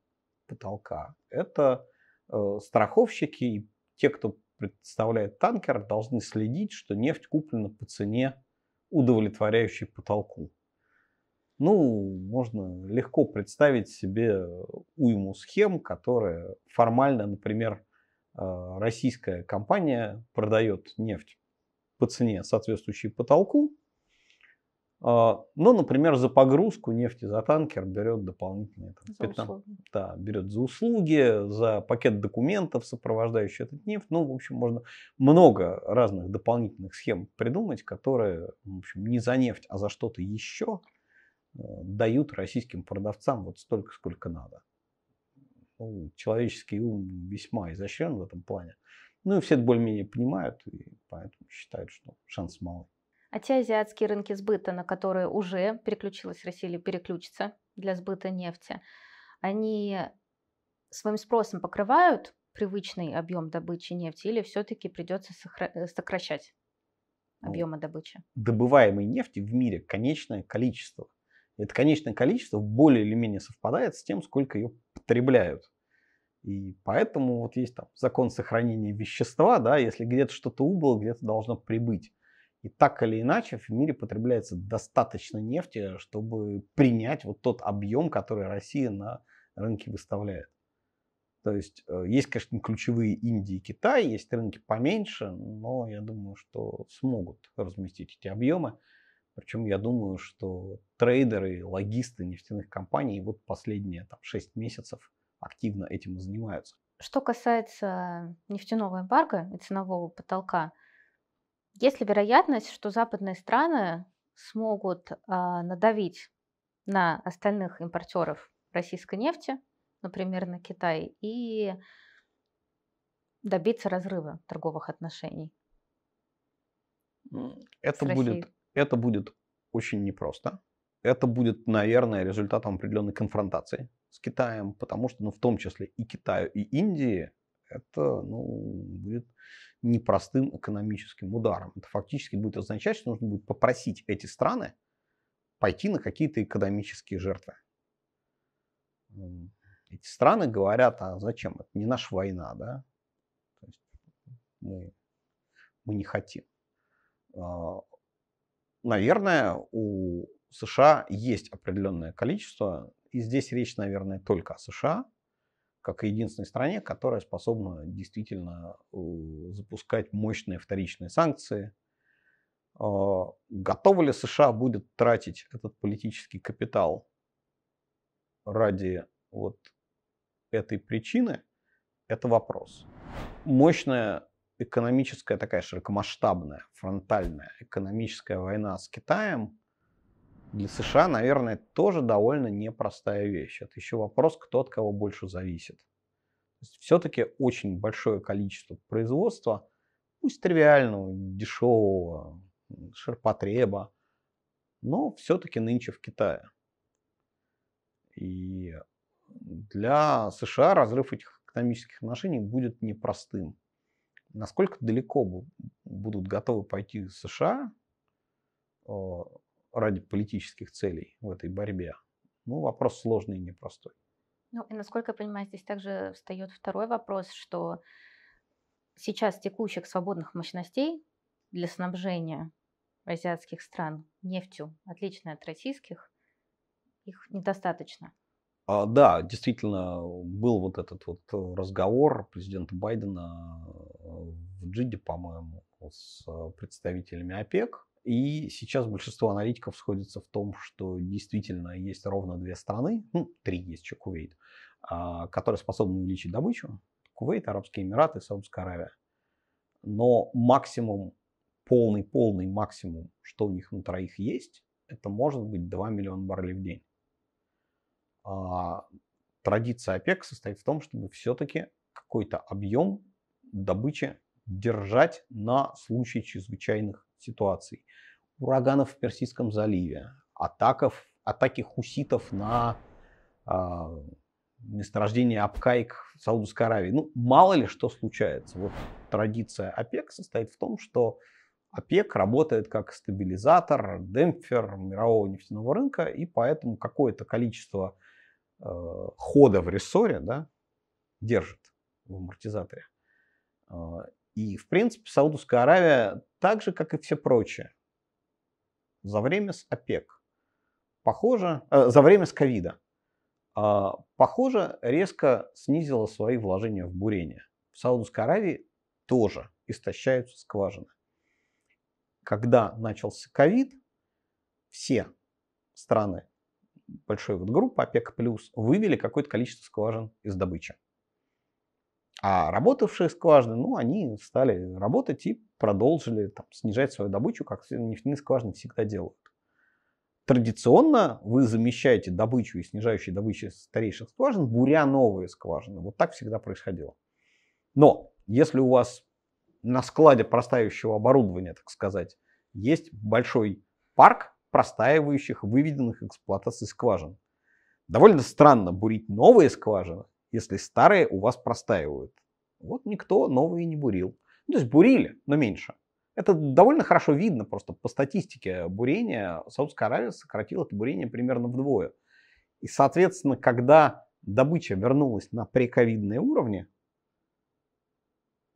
потолка – это э, страховщики и те, кто представляет танкер, должны следить, что нефть куплена по цене, удовлетворяющей потолку. Ну, можно легко представить себе уйму схем, которые формально, например, а, российская компания продает нефть по цене, соответствующей потолку, а, но, например, за погрузку нефти за танкер берет дополнительные там, за услуги. да, берет за услуги, за пакет документов, сопровождающий этот нефть. Ну, в общем, можно много разных дополнительных схем придумать, которые, в общем, не за нефть, а за что-то еще э, дают российским продавцам вот столько, сколько надо. Ну, человеческий ум весьма изощрен в этом плане. Ну и все это более-менее понимают, и поэтому считают, что шанс мал. А те азиатские рынки сбыта, на которые уже переключилась Россия или переключится для сбыта нефти, они своим спросом покрывают привычный объем добычи нефти или все-таки придется э, сокращать ну, объема добычи? Добываемой нефти в мире конечное количество это конечное количество более или менее совпадает с тем, сколько ее потребляют. И поэтому вот есть там закон сохранения вещества, да, если где-то что-то убыло, где-то должно прибыть. И так или иначе в мире потребляется достаточно нефти, чтобы принять вот тот объем, который Россия на рынке выставляет. То есть э, есть, конечно, ключевые Индия, и Китай, есть рынки поменьше, но я думаю, что смогут разместить эти объемы. Причем я думаю, что трейдеры, логисты нефтяных компаний вот последние там, 6 месяцев активно этим и занимаются. Что касается нефтяного эмбарго и ценового потолка, есть ли вероятность, что западные страны смогут э, надавить на остальных импортеров российской нефти, например, на Китай, и добиться разрыва торговых отношений? Это будет это будет очень непросто. Это будет, наверное, результатом определенной конфронтации с Китаем, потому что, ну, в том числе и Китаю, и Индии, это, ну, будет непростым экономическим ударом. Это фактически будет означать, что нужно будет попросить эти страны пойти на какие-то экономические жертвы. Эти страны говорят, а зачем? Это не наша война, да? мы, мы не хотим. А, наверное, у США есть определенное количество, и здесь речь, наверное, только о США, как о единственной стране, которая способна действительно э, запускать мощные вторичные санкции. А, Готовы ли США будет тратить этот политический капитал ради вот этой причины, это вопрос. Мощная экономическая такая широкомасштабная, фронтальная экономическая война с Китаем для США, наверное, тоже довольно непростая вещь. Это еще вопрос, кто от кого больше зависит. Все-таки очень большое количество производства, пусть тривиального, дешевого, ширпотреба, но все-таки нынче в Китае. И для США разрыв этих экономических отношений будет непростым насколько далеко будут готовы пойти США а, ради политических целей в этой борьбе, ну, вопрос сложный и непростой. Ну, и насколько я понимаю, здесь также встает второй вопрос, что сейчас текущих свободных мощностей для снабжения азиатских стран нефтью, отличной от российских, их недостаточно. А, да, действительно, был вот этот вот э, разговор президента Байдена э, в Джиде, по-моему, с э, представителями ОПЕК. И сейчас большинство аналитиков сходится в том, что действительно есть ровно две страны, ну, три есть еще Кувейт, а, которые способны увеличить добычу. Кувейт, Арабские Эмираты, Саудовская Аравия. Но максимум, полный-полный максимум, что у них на троих есть, это может быть 2 миллиона баррелей в день. А, традиция ОПЕК состоит в том, чтобы все-таки какой-то объем добычи держать на случай чрезвычайных ситуаций. Ураганов в Персидском заливе, атаков, атаки хуситов на э, месторождение Абкайк в Саудовской Аравии. Ну, мало ли что случается. Вот традиция ОПЕК состоит в том, что ОПЕК работает как стабилизатор, демпфер мирового нефтяного рынка, и поэтому какое-то количество э, Э, хода в рессоре да, держит в амортизаторе. Э, и, в принципе, Саудовская Аравия, так же, как и все прочие, за время с ОПЕК, похоже, э, за время с ковида, э, похоже, резко снизила свои вложения в бурение. В Саудовской Аравии тоже истощаются скважины. Когда начался ковид, все страны большой вот группы ОПЕК+, плюс вывели какое-то количество скважин из добычи. А работавшие скважины, ну, они стали работать и продолжили там, снижать свою добычу, как нефтяные скважины всегда делают. Традиционно вы замещаете добычу и снижающие добычу старейших скважин, буря новые скважины. Вот так всегда происходило. Но если у вас на складе простаивающего оборудования, так сказать, есть большой парк, простаивающих, выведенных эксплуатации скважин. Довольно странно бурить новые скважины, если старые у вас простаивают. Вот никто новые не бурил. Ну, то есть бурили, но меньше. Это довольно хорошо видно просто по статистике бурения. Саудская Аравия сократила это бурение примерно вдвое. И, соответственно, когда добыча вернулась на прековидные уровни,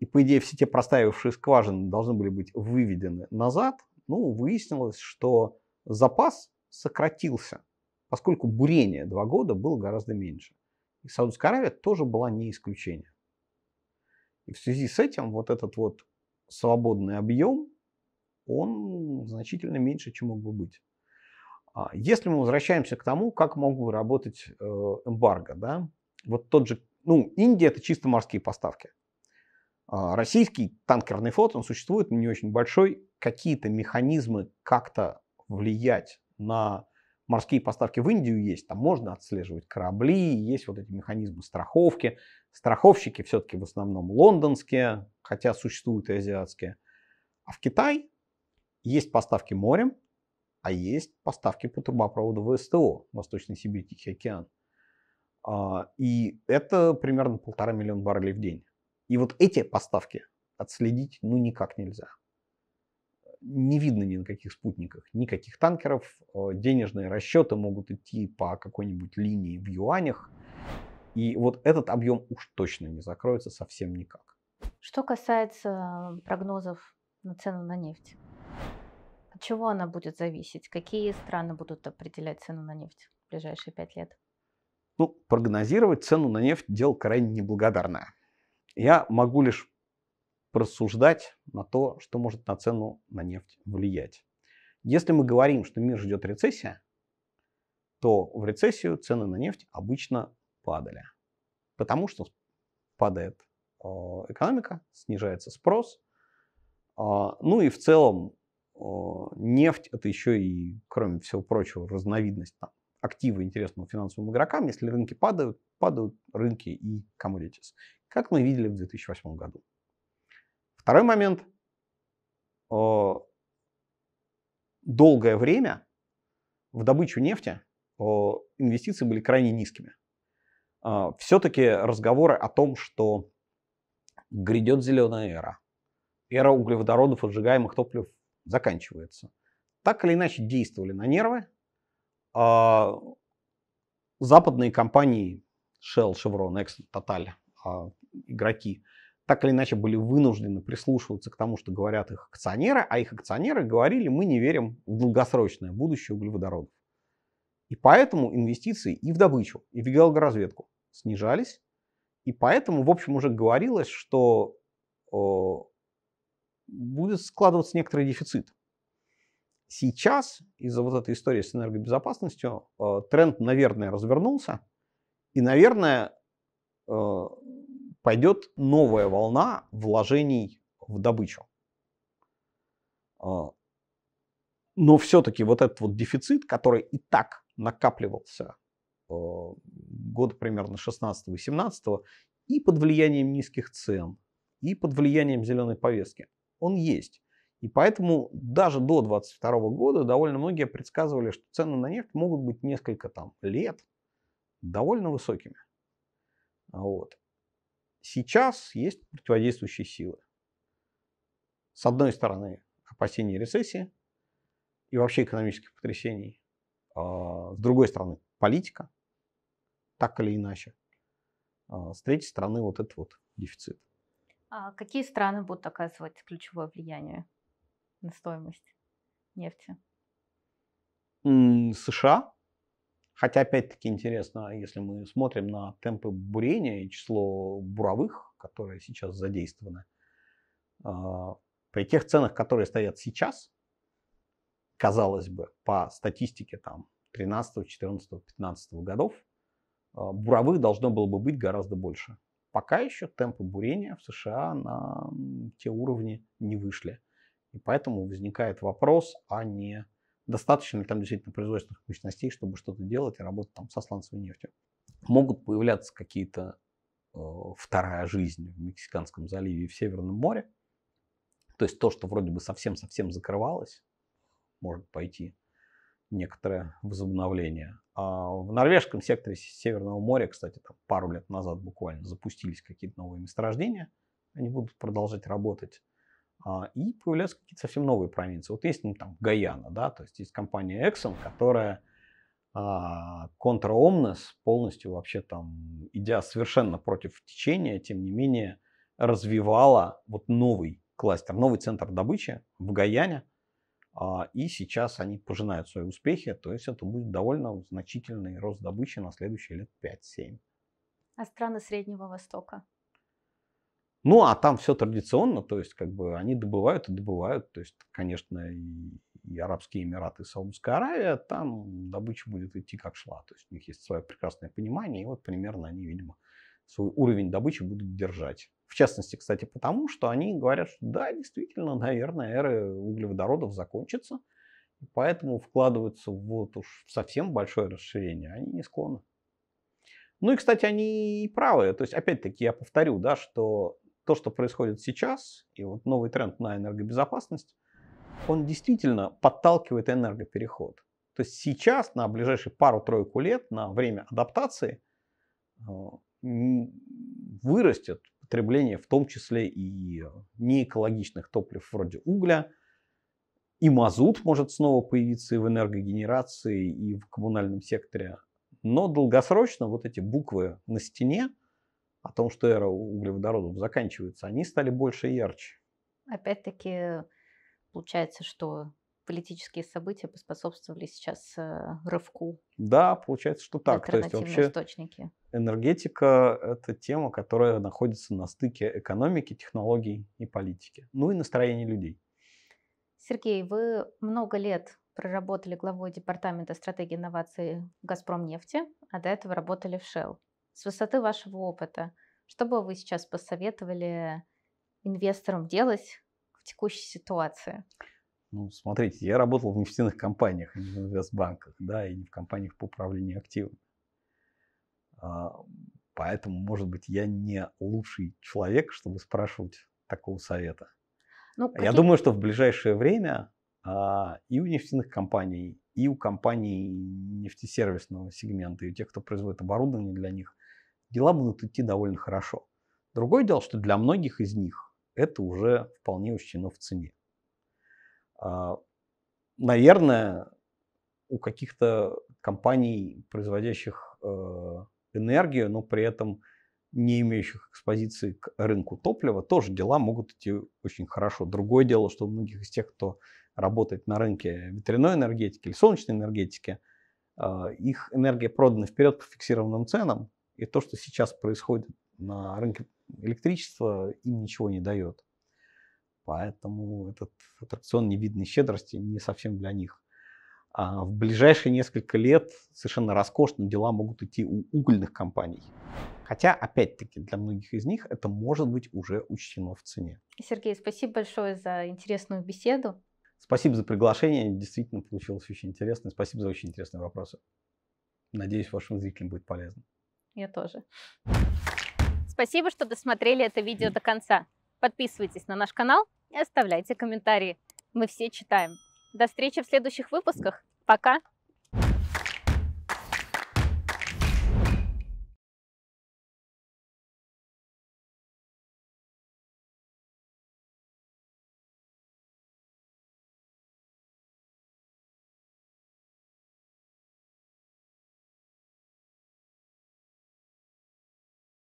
и, по идее, все те простаивавшие скважины должны были быть выведены назад, ну, выяснилось, что запас сократился, поскольку бурение два года было гораздо меньше. И Саудовская Аравия тоже была не исключение. И в связи с этим вот этот вот свободный объем, он значительно меньше, чем мог бы быть. А, если мы возвращаемся к тому, как мог бы работать э, эмбарго, да, вот тот же, ну, Индия это чисто морские поставки. А, российский танкерный флот, он существует, но не очень большой, какие-то механизмы как-то влиять на морские поставки в Индию есть, там можно отслеживать корабли, есть вот эти механизмы страховки. Страховщики все-таки в основном лондонские, хотя существуют и азиатские. А в Китай есть поставки морем, а есть поставки по трубопроводу ВСТО, Восточный Сибирь, Тихий океан. А, и это примерно полтора миллиона баррелей в день. И вот эти поставки отследить ну никак нельзя не видно ни на каких спутниках, никаких танкеров. Э, денежные расчеты могут идти по какой-нибудь линии в юанях. И вот этот объем уж точно не закроется совсем никак. Что касается прогнозов на цену на нефть, от чего она будет зависеть? Какие страны будут определять цену на нефть в ближайшие пять лет? Ну, прогнозировать цену на нефть – дело крайне неблагодарное. Я могу лишь порассуждать на то, что может на цену на нефть влиять. Если мы говорим, что мир ждет рецессия, то в рецессию цены на нефть обычно падали. Потому что падает а, экономика, снижается спрос. А, ну и в целом а, нефть это еще и, кроме всего прочего, разновидность там, актива интересного финансовым игрокам. Если рынки падают, падают рынки и commodities. Как мы видели в 2008 году. Второй момент. Э, долгое время в добычу нефти э, инвестиции были крайне низкими. Э, Все-таки разговоры о том, что грядет зеленая эра, эра углеводородов и сжигаемых топлив заканчивается, так или иначе действовали на нервы. Западные компании Shell, Chevron, Exxon, Total, игроки – так или иначе были вынуждены прислушиваться к тому, что говорят их акционеры, а их акционеры говорили, мы не верим в долгосрочное будущее углеводородов. И поэтому инвестиции и в добычу, и в геологоразведку снижались. И поэтому, в общем, уже говорилось, что э, будет складываться некоторый дефицит. Сейчас из-за вот этой истории с энергобезопасностью э, тренд, наверное, развернулся. И, наверное, э, пойдет новая волна вложений в добычу. А, но все-таки вот этот вот дефицит, который и так накапливался а, год примерно 16-17 и под влиянием низких цен, и под влиянием зеленой повестки, он есть. И поэтому даже до 2022 года довольно многие предсказывали, что цены на нефть могут быть несколько там лет довольно высокими. Вот сейчас есть противодействующие силы. С одной стороны, опасения рецессии и вообще экономических потрясений. А, с другой стороны, политика, так или иначе. А, с третьей стороны, вот этот вот дефицит. А какие страны будут оказывать ключевое влияние на стоимость нефти? США, Хотя, опять-таки, интересно, если мы смотрим на темпы бурения и число буровых, которые сейчас задействованы, а, при тех ценах, которые стоят сейчас, казалось бы, по статистике там 13, 14, 15 годов, а, буровых должно было бы быть гораздо больше. Пока еще темпы бурения в США на те уровни не вышли. И поэтому возникает вопрос, а не достаточно ли там действительно производственных мощностей, чтобы что-то делать и работать там со сланцевой нефтью. Могут появляться какие-то э, вторая жизнь в Мексиканском заливе и в Северном море. То есть то, что вроде бы совсем-совсем закрывалось, может пойти некоторое возобновление. А в норвежском секторе Северного моря, кстати, там пару лет назад буквально запустились какие-то новые месторождения. Они будут продолжать работать. А, и появляются какие-то совсем новые провинции. Вот есть ну, там Гаяна, да, то есть есть компания Exxon, которая а, контраомнес полностью вообще там, идя совершенно против течения, тем не менее развивала вот новый кластер, новый центр добычи в Гаяне, а, и сейчас они пожинают свои успехи, то есть это будет довольно значительный рост добычи на следующие лет 5-7. А страны Среднего Востока? Ну, а там все традиционно, то есть, как бы, они добывают и добывают. То есть, конечно, и, Арабские Эмираты, и Саудовская Аравия, там добыча будет идти как шла. То есть, у них есть свое прекрасное понимание, и вот примерно они, видимо, свой уровень добычи будут держать. В частности, кстати, потому что они говорят, что да, действительно, наверное, эра углеводородов закончится, поэтому вкладываются вот уж в совсем большое расширение они не склонны. Ну и, кстати, они и правы. То есть, опять-таки, я повторю, да, что то, что происходит сейчас, и вот новый тренд на энергобезопасность, он действительно подталкивает энергопереход. То есть сейчас, на ближайшие пару-тройку лет, на время адаптации, э, вырастет потребление в том числе и неэкологичных топлив вроде угля, и мазут может снова появиться и в энергогенерации, и в коммунальном секторе. Но долгосрочно вот эти буквы на стене – о том, что эра углеводородов заканчивается, они стали больше и ярче. Опять-таки, получается, что политические события поспособствовали сейчас э, рывку. Да, получается, что так. То есть вообще источники. энергетика – это тема, которая находится на стыке экономики, технологий и политики. Ну и настроений людей. Сергей, вы много лет проработали главой департамента стратегии инноваций в «Газпромнефти», а до этого работали в Shell с высоты вашего опыта, что бы вы сейчас посоветовали инвесторам делать в текущей ситуации? Ну, смотрите, я работал в нефтяных компаниях, а не в инвестбанках, да, и не в компаниях по управлению активами. А, поэтому, может быть, я не лучший человек, чтобы спрашивать такого совета. Ну, какие... Я думаю, что в ближайшее время а, и у нефтяных компаний, и у компаний нефтесервисного сегмента, и у тех, кто производит оборудование для них, дела будут идти довольно хорошо. Другое дело, что для многих из них это уже вполне учтено в цене. А, наверное, у каких-то компаний, производящих э, энергию, но при этом не имеющих экспозиции к рынку топлива, тоже дела могут идти очень хорошо. Другое дело, что у многих из тех, кто работает на рынке ветряной энергетики или солнечной энергетики, э, их энергия продана вперед по фиксированным ценам, и то, что сейчас происходит на рынке электричества, им ничего не дает. Поэтому этот аттракцион невидной щедрости не совсем для них. А в ближайшие несколько лет совершенно роскошно дела могут идти у угольных компаний. Хотя, опять-таки, для многих из них это может быть уже учтено в цене. Сергей, спасибо большое за интересную беседу. Спасибо за приглашение. Действительно получилось очень интересно. Спасибо за очень интересные вопросы. Надеюсь, вашим зрителям будет полезно. Я тоже. Спасибо, что досмотрели это видео до конца. Подписывайтесь на наш канал и оставляйте комментарии. Мы все читаем. До встречи в следующих выпусках. Пока!